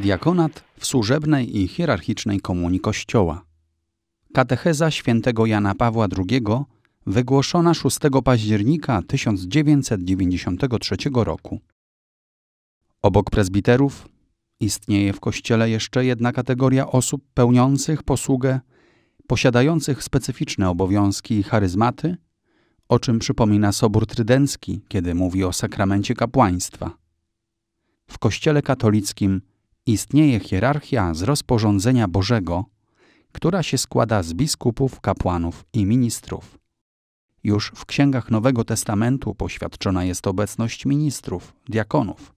Diakonat w służebnej i hierarchicznej komunii Kościoła. Katecheza świętego Jana Pawła II wygłoszona 6 października 1993 roku. Obok prezbiterów istnieje w Kościele jeszcze jedna kategoria osób pełniących posługę, posiadających specyficzne obowiązki i charyzmaty, o czym przypomina Sobór Trydencki, kiedy mówi o sakramencie kapłaństwa. W Kościele katolickim – istnieje hierarchia z rozporządzenia Bożego, która się składa z biskupów, kapłanów i ministrów. Już w księgach Nowego Testamentu poświadczona jest obecność ministrów, diakonów,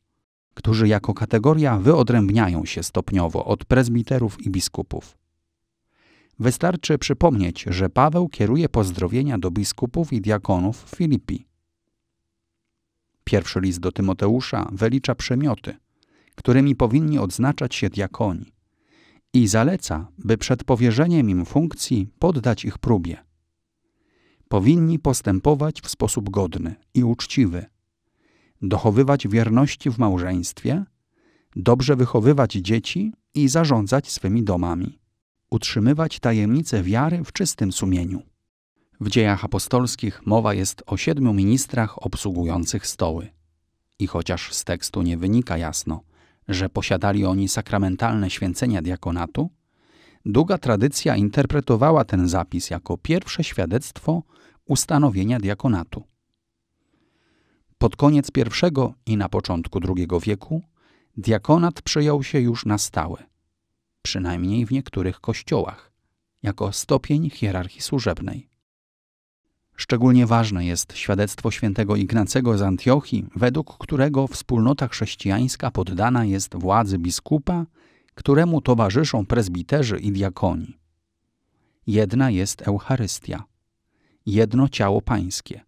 którzy jako kategoria wyodrębniają się stopniowo od prezbiterów i biskupów. Wystarczy przypomnieć, że Paweł kieruje pozdrowienia do biskupów i diakonów w Filipii. Pierwszy list do Tymoteusza wylicza przymioty, którymi powinni odznaczać się diakoni. I zaleca, by przed powierzeniem im funkcji poddać ich próbie. Powinni postępować w sposób godny i uczciwy, dochowywać wierności w małżeństwie, dobrze wychowywać dzieci i zarządzać swymi domami, utrzymywać tajemnice wiary w czystym sumieniu. W dziejach apostolskich mowa jest o siedmiu ministrach obsługujących stoły. I chociaż z tekstu nie wynika jasno, że posiadali oni sakramentalne święcenia diakonatu, długa tradycja interpretowała ten zapis jako pierwsze świadectwo ustanowienia diakonatu. Pod koniec I i na początku II wieku diakonat przyjął się już na stałe, przynajmniej w niektórych kościołach, jako stopień hierarchii służebnej. Szczególnie ważne jest świadectwo świętego Ignacego z Antiochii, według którego wspólnota chrześcijańska poddana jest władzy biskupa, któremu towarzyszą prezbiterzy i diakoni. Jedna jest Eucharystia, jedno ciało pańskie,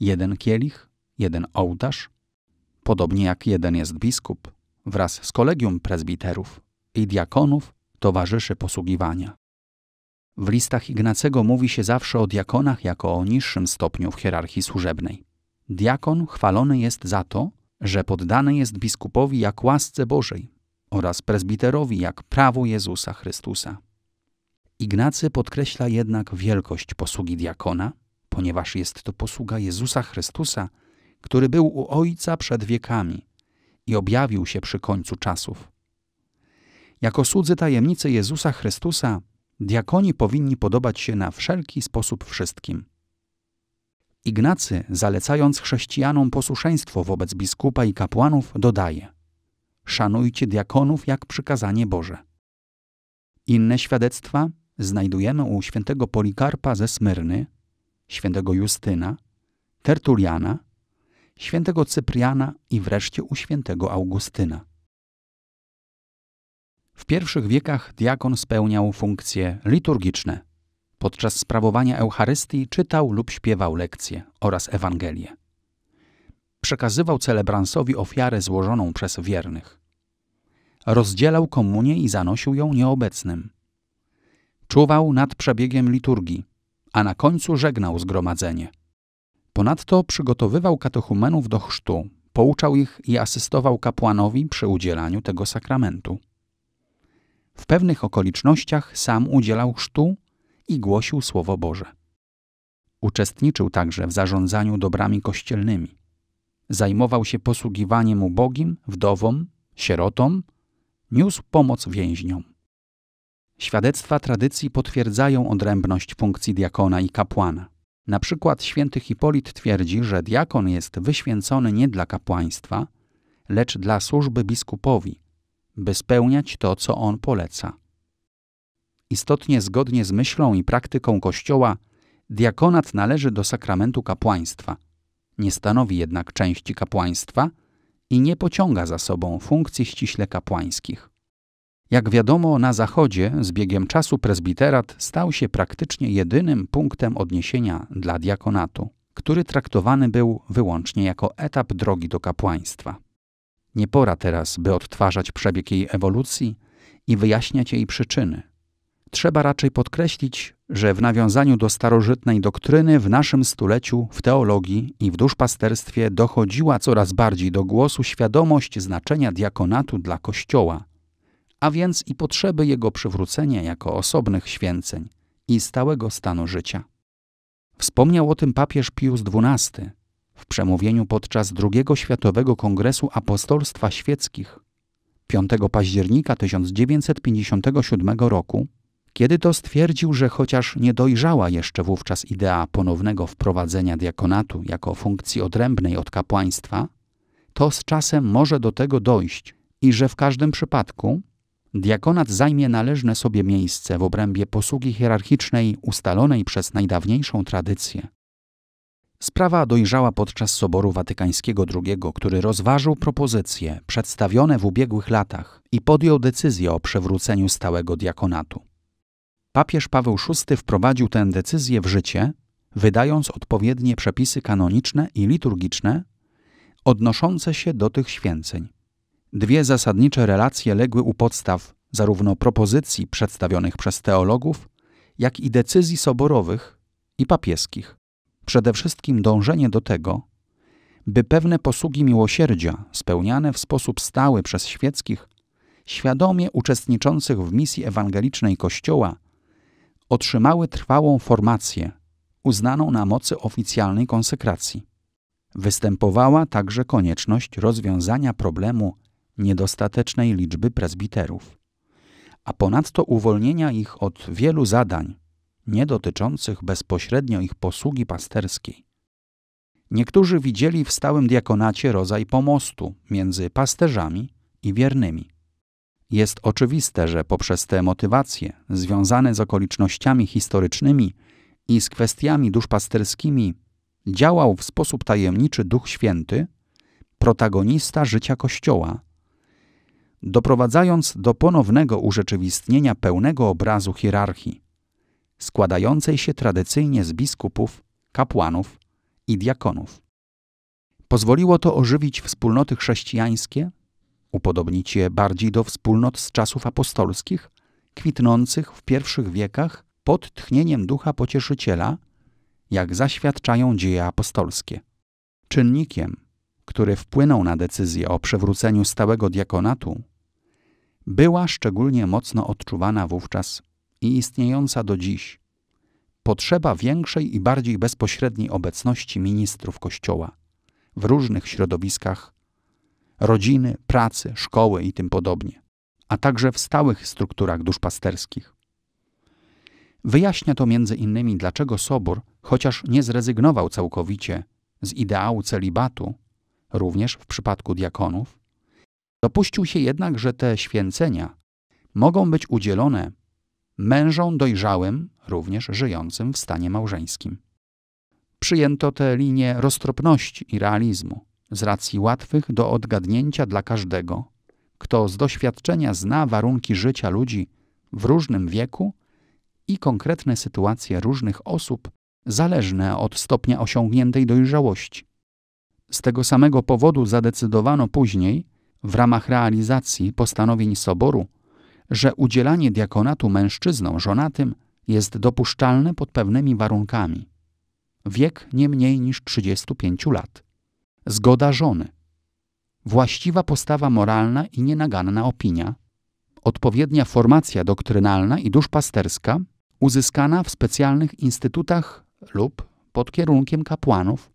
jeden kielich, jeden ołtarz, podobnie jak jeden jest biskup, wraz z kolegium prezbiterów i diakonów towarzyszy posługiwania. W listach Ignacego mówi się zawsze o diakonach jako o niższym stopniu w hierarchii służebnej. Diakon chwalony jest za to, że poddany jest biskupowi jak łasce Bożej oraz prezbiterowi jak prawu Jezusa Chrystusa. Ignacy podkreśla jednak wielkość posługi diakona, ponieważ jest to posługa Jezusa Chrystusa, który był u Ojca przed wiekami i objawił się przy końcu czasów. Jako słudzy tajemnicy Jezusa Chrystusa diakoni powinni podobać się na wszelki sposób wszystkim. Ignacy, zalecając chrześcijanom posłuszeństwo wobec biskupa i kapłanów, dodaje: Szanujcie diakonów jak przykazanie Boże. Inne świadectwa znajdujemy u świętego Polikarpa ze Smyrny, świętego Justyna, Tertuliana, świętego Cypriana i wreszcie u świętego Augustyna. W pierwszych wiekach diakon spełniał funkcje liturgiczne. Podczas sprawowania Eucharystii czytał lub śpiewał lekcje oraz Ewangelię. Przekazywał celebransowi ofiarę złożoną przez wiernych. Rozdzielał komunię i zanosił ją nieobecnym. Czuwał nad przebiegiem liturgii, a na końcu żegnał zgromadzenie. Ponadto przygotowywał katechumenów do chrztu, pouczał ich i asystował kapłanowi przy udzielaniu tego sakramentu. W pewnych okolicznościach sam udzielał chrztu i głosił Słowo Boże. Uczestniczył także w zarządzaniu dobrami kościelnymi. Zajmował się posługiwaniem ubogim, wdowom, sierotom, niósł pomoc więźniom. Świadectwa tradycji potwierdzają odrębność funkcji diakona i kapłana. Na przykład święty Hipolit twierdzi, że diakon jest wyświęcony nie dla kapłaństwa, lecz dla służby biskupowi, by spełniać to, co on poleca. Istotnie zgodnie z myślą i praktyką Kościoła, diakonat należy do sakramentu kapłaństwa. Nie stanowi jednak części kapłaństwa i nie pociąga za sobą funkcji ściśle kapłańskich. Jak wiadomo, na Zachodzie z biegiem czasu prezbiterat stał się praktycznie jedynym punktem odniesienia dla diakonatu, który traktowany był wyłącznie jako etap drogi do kapłaństwa. Nie pora teraz, by odtwarzać przebieg jej ewolucji i wyjaśniać jej przyczyny. Trzeba raczej podkreślić, że w nawiązaniu do starożytnej doktryny w naszym stuleciu w teologii i w duszpasterstwie dochodziła coraz bardziej do głosu świadomość znaczenia diakonatu dla Kościoła, a więc i potrzeby jego przywrócenia jako osobnych święceń i stałego stanu życia. Wspomniał o tym papież Pius XII, w przemówieniu podczas II Światowego Kongresu Apostolstwa Świeckich 5 października 1957 roku, kiedy to stwierdził, że chociaż nie dojrzała jeszcze wówczas idea ponownego wprowadzenia diakonatu jako funkcji odrębnej od kapłaństwa, to z czasem może do tego dojść i że w każdym przypadku diakonat zajmie należne sobie miejsce w obrębie posługi hierarchicznej ustalonej przez najdawniejszą tradycję. Sprawa dojrzała podczas Soboru Watykańskiego II, który rozważył propozycje przedstawione w ubiegłych latach i podjął decyzję o przewróceniu stałego diakonatu. Papież Paweł VI wprowadził tę decyzję w życie, wydając odpowiednie przepisy kanoniczne i liturgiczne odnoszące się do tych święceń. Dwie zasadnicze relacje legły u podstaw zarówno propozycji przedstawionych przez teologów, jak i decyzji soborowych i papieskich przede wszystkim dążenie do tego, by pewne posługi miłosierdzia, spełniane w sposób stały przez świeckich, świadomie uczestniczących w misji ewangelicznej Kościoła, otrzymały trwałą formację, uznaną na mocy oficjalnej konsekracji. Występowała także konieczność rozwiązania problemu niedostatecznej liczby prezbiterów, a ponadto uwolnienia ich od wielu zadań, nie dotyczących bezpośrednio ich posługi pasterskiej. Niektórzy widzieli w stałym diakonacie rodzaj pomostu między pasterzami i wiernymi. Jest oczywiste, że poprzez te motywacje związane z okolicznościami historycznymi i z kwestiami duszpasterskimi działał w sposób tajemniczy Duch Święty, protagonista życia Kościoła, doprowadzając do ponownego urzeczywistnienia pełnego obrazu hierarchii, składającej się tradycyjnie z biskupów, kapłanów i diakonów. Pozwoliło to ożywić wspólnoty chrześcijańskie, upodobnić je bardziej do wspólnot z czasów apostolskich, kwitnących w pierwszych wiekach pod tchnieniem ducha pocieszyciela, jak zaświadczają dzieje apostolskie. Czynnikiem, który wpłynął na decyzję o przewróceniu stałego diakonatu, była szczególnie mocno odczuwana wówczas i istniejąca do dziś potrzeba większej i bardziej bezpośredniej obecności ministrów Kościoła w różnych środowiskach rodziny, pracy, szkoły i tym podobnie, a także w stałych strukturach duszpasterskich. Wyjaśnia to między innymi, dlaczego Sobór, chociaż nie zrezygnował całkowicie z ideału celibatu, również w przypadku diakonów, dopuścił się jednak, że te święcenia mogą być udzielone mężom dojrzałym, również żyjącym w stanie małżeńskim. Przyjęto te linie roztropności i realizmu, z racji łatwych do odgadnięcia dla każdego, kto z doświadczenia zna warunki życia ludzi w różnym wieku i konkretne sytuacje różnych osób zależne od stopnia osiągniętej dojrzałości. Z tego samego powodu zadecydowano później, w ramach realizacji postanowień Soboru, że udzielanie diakonatu mężczyznom żonatym jest dopuszczalne pod pewnymi warunkami. Wiek nie mniej niż 35 lat. Zgoda żony. Właściwa postawa moralna i nienaganna opinia. Odpowiednia formacja doktrynalna i duszpasterska uzyskana w specjalnych instytutach lub pod kierunkiem kapłanów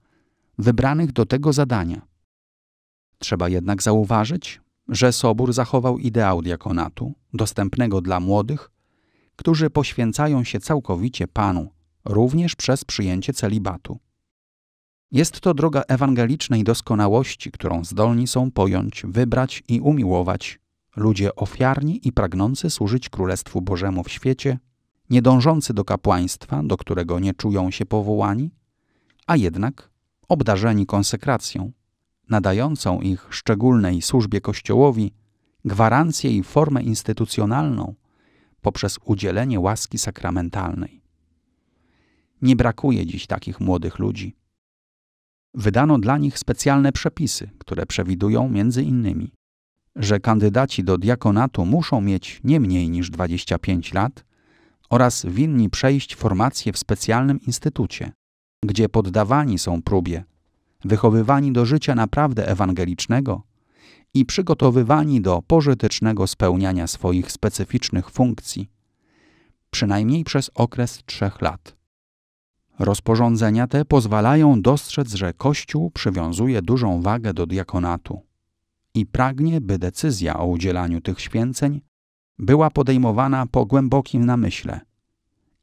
wybranych do tego zadania. Trzeba jednak zauważyć, że Sobór zachował ideał diakonatu, dostępnego dla młodych, którzy poświęcają się całkowicie Panu, również przez przyjęcie celibatu. Jest to droga ewangelicznej doskonałości, którą zdolni są pojąć, wybrać i umiłować ludzie ofiarni i pragnący służyć Królestwu Bożemu w świecie, nie dążący do kapłaństwa, do którego nie czują się powołani, a jednak obdarzeni konsekracją, nadającą ich szczególnej służbie Kościołowi gwarancję i formę instytucjonalną poprzez udzielenie łaski sakramentalnej. Nie brakuje dziś takich młodych ludzi. Wydano dla nich specjalne przepisy, które przewidują między innymi, że kandydaci do diakonatu muszą mieć nie mniej niż 25 lat oraz winni przejść formację w specjalnym instytucie, gdzie poddawani są próbie wychowywani do życia naprawdę ewangelicznego i przygotowywani do pożytecznego spełniania swoich specyficznych funkcji, przynajmniej przez okres trzech lat. Rozporządzenia te pozwalają dostrzec, że Kościół przywiązuje dużą wagę do diakonatu i pragnie, by decyzja o udzielaniu tych święceń była podejmowana po głębokim namyśle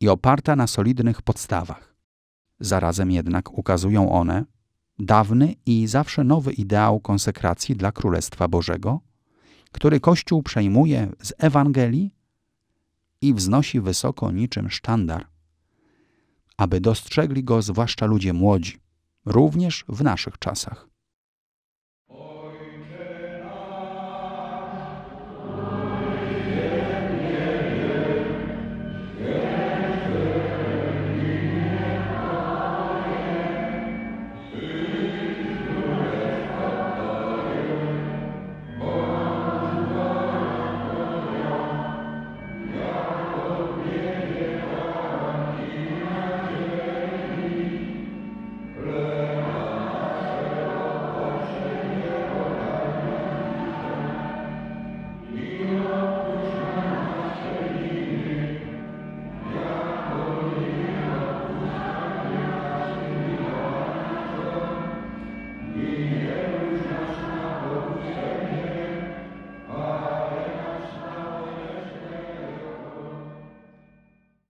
i oparta na solidnych podstawach. Zarazem jednak ukazują one, dawny i zawsze nowy ideał konsekracji dla Królestwa Bożego, który Kościół przejmuje z Ewangelii i wznosi wysoko niczym sztandar, aby dostrzegli go zwłaszcza ludzie młodzi, również w naszych czasach.